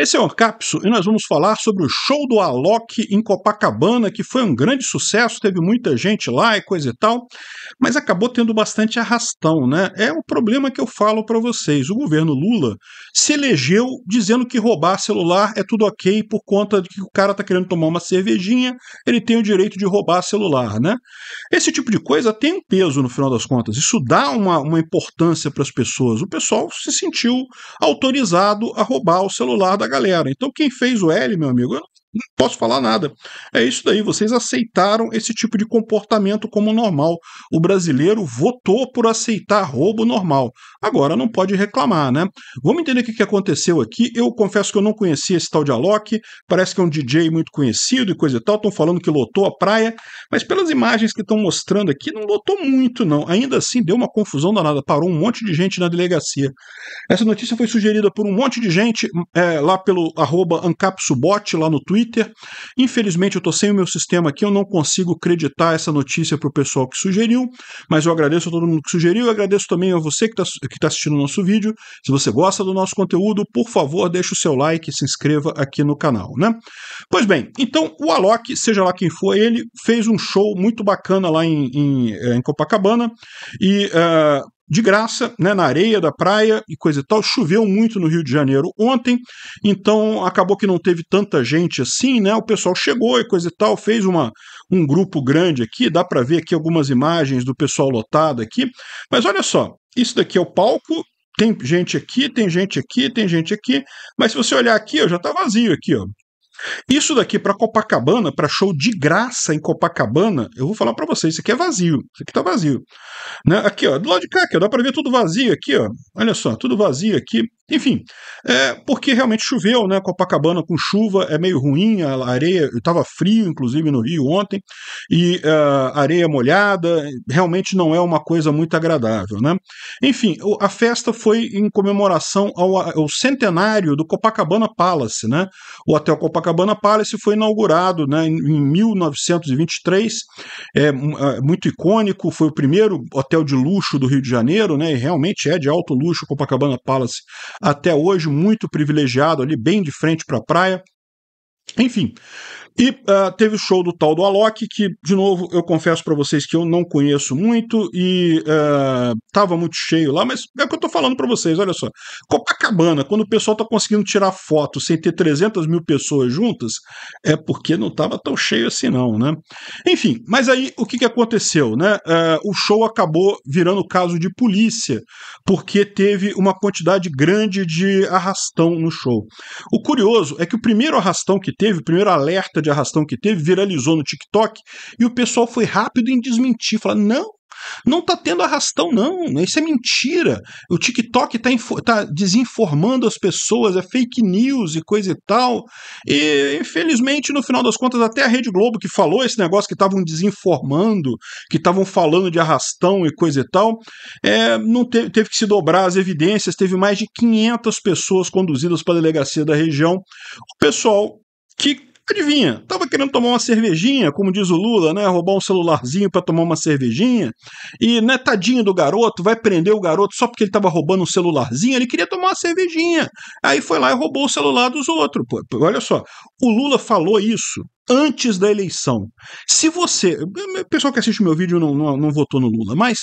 Esse é o Orcapso e nós vamos falar sobre o show do Alok em Copacabana, que foi um grande sucesso, teve muita gente lá e coisa e tal, mas acabou tendo bastante arrastão, né? É o problema que eu falo para vocês. O governo Lula se elegeu dizendo que roubar celular é tudo ok por conta de que o cara tá querendo tomar uma cervejinha, ele tem o direito de roubar celular, né? Esse tipo de coisa tem um peso no final das contas. Isso dá uma, uma importância para as pessoas. O pessoal se sentiu autorizado a roubar o celular da galera. Então, quem fez o L, meu amigo, eu não não posso falar nada. É isso daí, vocês aceitaram esse tipo de comportamento como normal. O brasileiro votou por aceitar roubo normal. Agora não pode reclamar, né? Vamos entender o que aconteceu aqui. Eu confesso que eu não conhecia esse tal de Alok, parece que é um DJ muito conhecido e coisa e tal. Estão falando que lotou a praia, mas pelas imagens que estão mostrando aqui, não lotou muito, não. Ainda assim, deu uma confusão danada, parou um monte de gente na delegacia. Essa notícia foi sugerida por um monte de gente hum, é, lá pelo arroba Ancapsubot, lá no Twitter Twitter. Infelizmente, eu estou sem o meu sistema aqui, eu não consigo acreditar essa notícia para o pessoal que sugeriu, mas eu agradeço a todo mundo que sugeriu, eu agradeço também a você que está que tá assistindo o nosso vídeo. Se você gosta do nosso conteúdo, por favor, deixe o seu like e se inscreva aqui no canal, né? Pois bem, então o Alok, seja lá quem for ele, fez um show muito bacana lá em, em, eh, em Copacabana e uh, de graça, né, na areia da praia e coisa e tal. Choveu muito no Rio de Janeiro ontem, então acabou que não teve tanta gente assim, né? O pessoal chegou e coisa e tal, fez uma, um grupo grande aqui, dá para ver aqui algumas imagens do pessoal lotado aqui. Mas olha só, isso daqui é o palco, tem gente aqui, tem gente aqui, tem gente aqui, mas se você olhar aqui, ó, já está vazio aqui, ó. Isso daqui para Copacabana, para show de graça em Copacabana, eu vou falar para vocês, isso aqui é vazio, isso aqui tá vazio. Né? Aqui, ó, do lado de cá, aqui, ó, dá para ver tudo vazio aqui, ó. Olha só, tudo vazio aqui. Enfim, é porque realmente choveu, né? Copacabana com chuva é meio ruim, a areia estava frio, inclusive no Rio ontem, e uh, areia molhada realmente não é uma coisa muito agradável, né? Enfim, a festa foi em comemoração ao, ao centenário do Copacabana Palace, né? O hotel Copacabana Copacabana Palace foi inaugurado né, em 1923, é, é muito icônico, foi o primeiro hotel de luxo do Rio de Janeiro, né, e realmente é de alto luxo Copacabana Palace até hoje, muito privilegiado ali, bem de frente para a praia. Enfim, e uh, teve o show do tal do Alok, que, de novo, eu confesso para vocês que eu não conheço muito e uh, tava muito cheio lá, mas é o que eu tô falando para vocês, olha só. Copacabana, quando o pessoal tá conseguindo tirar foto sem ter 300 mil pessoas juntas, é porque não tava tão cheio assim não, né? Enfim, mas aí o que, que aconteceu, né? Uh, o show acabou virando caso de polícia, porque teve uma quantidade grande de arrastão no show. O curioso é que o primeiro arrastão que teve, o primeiro alerta de arrastão que teve, viralizou no TikTok, e o pessoal foi rápido em desmentir, falar, não, não tá tendo arrastão, não. Isso é mentira. O TikTok tá, tá, desinformando as pessoas, é fake news e coisa e tal. E, infelizmente, no final das contas, até a Rede Globo que falou esse negócio que estavam desinformando, que estavam falando de arrastão e coisa e tal, é, não teve, teve que se dobrar as evidências. Teve mais de 500 pessoas conduzidas para a delegacia da região. O pessoal que Adivinha, tava querendo tomar uma cervejinha, como diz o Lula, né? Roubar um celularzinho para tomar uma cervejinha. E, né, tadinho do garoto, vai prender o garoto só porque ele tava roubando um celularzinho, ele queria tomar uma cervejinha. Aí foi lá e roubou o celular dos outros. Pô, olha só, o Lula falou isso antes da eleição. Se você. pessoal que assiste o meu vídeo não, não, não, votou no Lula, mas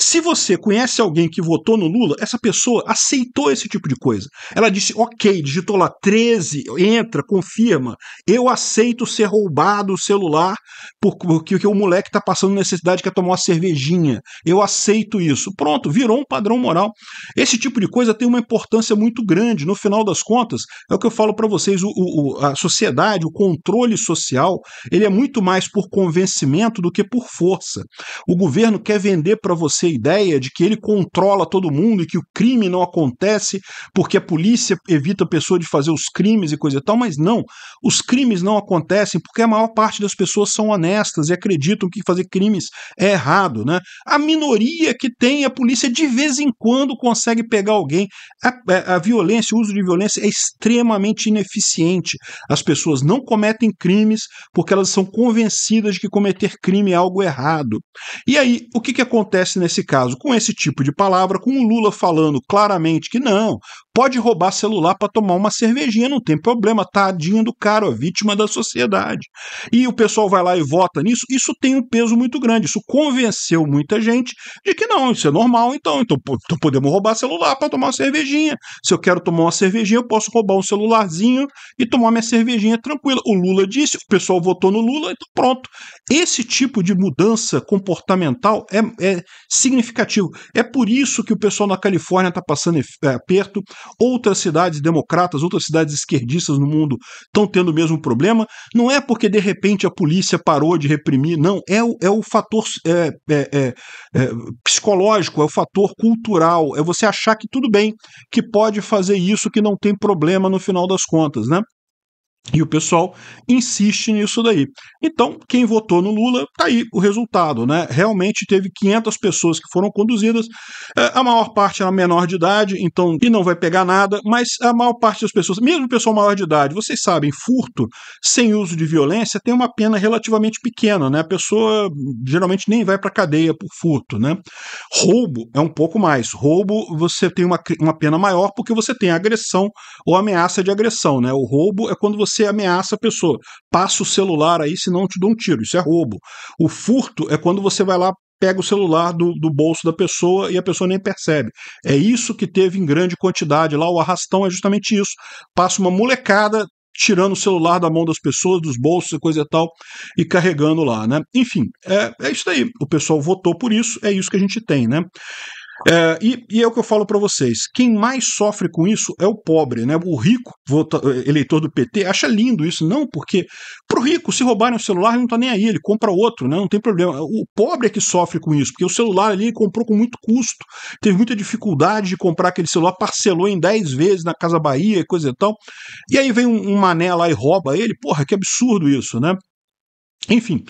se você conhece alguém que votou no Lula, essa pessoa aceitou esse tipo de coisa. Ela disse, ok, digitou lá 13, entra, confirma, eu aceito ser roubado o celular porque, porque o moleque está passando necessidade, quer tomar uma cervejinha. Eu aceito isso. Pronto, virou um padrão moral. Esse tipo de coisa tem uma importância muito grande. No final das contas, é o que eu falo para vocês: o, o, a sociedade, o controle social social, ele é muito mais por convencimento do que por força. O governo quer vender para você a ideia de que ele controla todo mundo e que o crime não acontece porque a polícia evita a pessoa de fazer os crimes e coisa e tal, mas não. Os crimes não acontecem porque a maior parte das pessoas são honestas e acreditam que fazer crimes é errado, né? A minoria que tem a polícia de vez em quando consegue pegar alguém. A, a, é, a violência, o uso de violência é extremamente ineficiente. As pessoas não cometem crimes mulheres porque elas são convencidas de que cometer crime é algo errado. E aí, o que, que acontece nesse caso? Com esse tipo de palavra, com o Lula falando claramente que não, pode roubar celular para tomar uma cervejinha, não tem problema, tadinho do cara, ó, vítima da sociedade. E o pessoal vai lá e vota nisso, isso tem um peso muito grande, isso convenceu muita gente de que não, isso é normal, então, então, então podemos roubar celular para tomar uma cervejinha. Se eu quero tomar uma cervejinha, eu posso roubar um celularzinho e tomar minha cervejinha tranquila. O Lula disse, o pessoal votou no Lula, então pronto. Esse tipo de mudança comportamental é, é significativo. É por isso que o pessoal na Califórnia está passando aperto, é, Outras cidades democratas, outras cidades esquerdistas no mundo estão tendo o mesmo problema. Não é porque de repente a polícia parou de reprimir, não. É o, é o fator é, é, é, é, psicológico, é o fator cultural. É você achar que tudo bem, que pode fazer isso, que não tem problema no final das contas, né? E o pessoal insiste nisso daí. Então, quem votou no Lula, tá aí o resultado, né? Realmente teve 500 pessoas que foram conduzidas, é, a maior parte era é menor de idade, então e não vai pegar nada, mas a maior parte das pessoas, mesmo o pessoal maior de idade, vocês sabem, furto sem uso de violência tem uma pena relativamente pequena, né? A pessoa geralmente nem vai para cadeia por furto, né? Roubo é um pouco mais. Roubo você tem uma, uma pena maior porque você tem agressão ou ameaça de agressão, né? O roubo é quando você você ameaça a pessoa. Passa o celular aí, senão eu te dou um tiro. Isso é roubo. O furto é quando você vai lá pega o celular do, do, bolso da pessoa e a pessoa nem percebe. É isso que teve em grande quantidade lá. O arrastão é justamente isso. Passa uma molecada tirando o celular da mão das pessoas, dos bolsos e coisa e tal, e carregando lá, né? Enfim, é, é isso daí. O pessoal votou por isso, é isso que a gente tem, né? É, e, e, é o que eu falo para vocês: quem mais sofre com isso é o pobre, né? O rico vota, é, eleitor do PT acha lindo isso, não, porque pro rico, se roubarem o celular, ele não tá nem aí, ele compra outro, né? Não tem problema. O pobre é que sofre com isso, porque o celular ali ele comprou com muito custo, teve muita dificuldade de comprar aquele celular, parcelou em 10 vezes na Casa Bahia e coisa e tal. E aí vem um, um mané lá e rouba ele, porra, que absurdo isso, né? Enfim,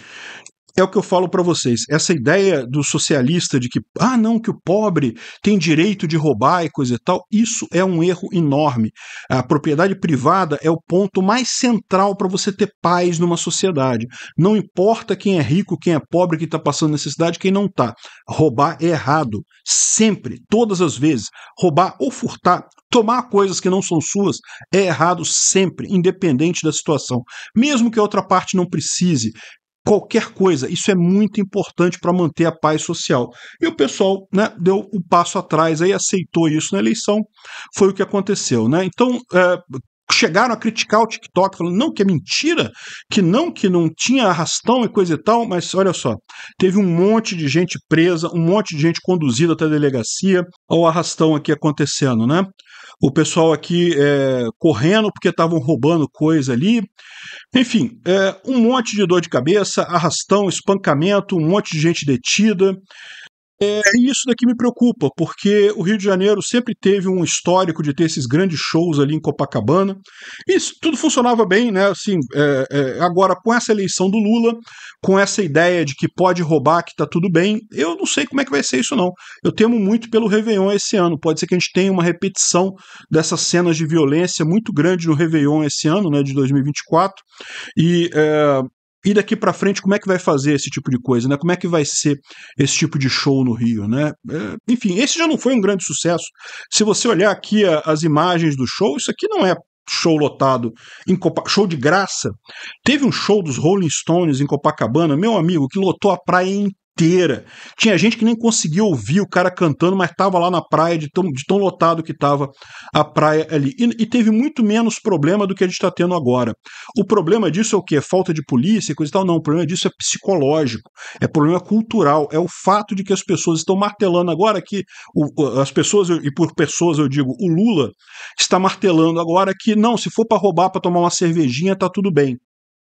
é o que eu falo para vocês. Essa ideia do socialista de que, ah, não, que o pobre tem direito de roubar e coisa e tal, isso é um erro enorme. A propriedade privada é o ponto mais central para você ter paz numa sociedade. Não importa quem é rico, quem é pobre, quem está passando necessidade, quem não está. Roubar é errado. Sempre, todas as vezes. Roubar ou furtar Tomar coisas que não são suas é errado sempre, independente da situação. Mesmo que a outra parte não precise, qualquer coisa. Isso é muito importante para manter a paz social. E o pessoal né, deu o um passo atrás aí, aceitou isso na eleição, foi o que aconteceu. Né? Então, é, chegaram a criticar o TikTok, falando não, que é mentira, que não, que não tinha arrastão e coisa e tal, mas olha só, teve um monte de gente presa, um monte de gente conduzida até a delegacia, ao arrastão aqui acontecendo, né? o pessoal aqui é, correndo porque estavam roubando coisa ali. Enfim, é, um monte de dor de cabeça, arrastão, espancamento, um monte de gente detida. É, e isso daqui me preocupa, porque o Rio de Janeiro sempre teve um histórico de ter esses grandes shows ali em Copacabana. E isso tudo funcionava bem, né? Assim, é, é, agora, com essa eleição do Lula, com essa ideia de que pode roubar, que tá tudo bem, eu não sei como é que vai ser isso, não. Eu temo muito pelo Réveillon esse ano. Pode ser que a gente tenha uma repetição dessas cenas de violência muito grande no Réveillon esse ano, né? De 2024. E é, e daqui para frente como é que vai fazer esse tipo de coisa, né? Como é que vai ser esse tipo de show no Rio, né? É, enfim, esse já não foi um grande sucesso. Se você olhar aqui a, as imagens do show, isso aqui não é show lotado, show de graça. Teve um show dos Rolling Stones em Copacabana, meu amigo, que lotou a praia inteira. Tinha gente que nem conseguia ouvir o cara cantando, mas estava lá na praia de tão, de tão lotado que estava a praia ali. E, e, teve muito menos problema do que a gente está tendo agora. O problema disso é o que? É falta de polícia e coisa e tal? Não, o problema disso é psicológico, é problema cultural, é o fato de que as pessoas estão martelando agora que o, as pessoas, e por pessoas eu digo, o Lula está martelando agora que não, se for para roubar, para tomar uma cervejinha, tá tudo bem.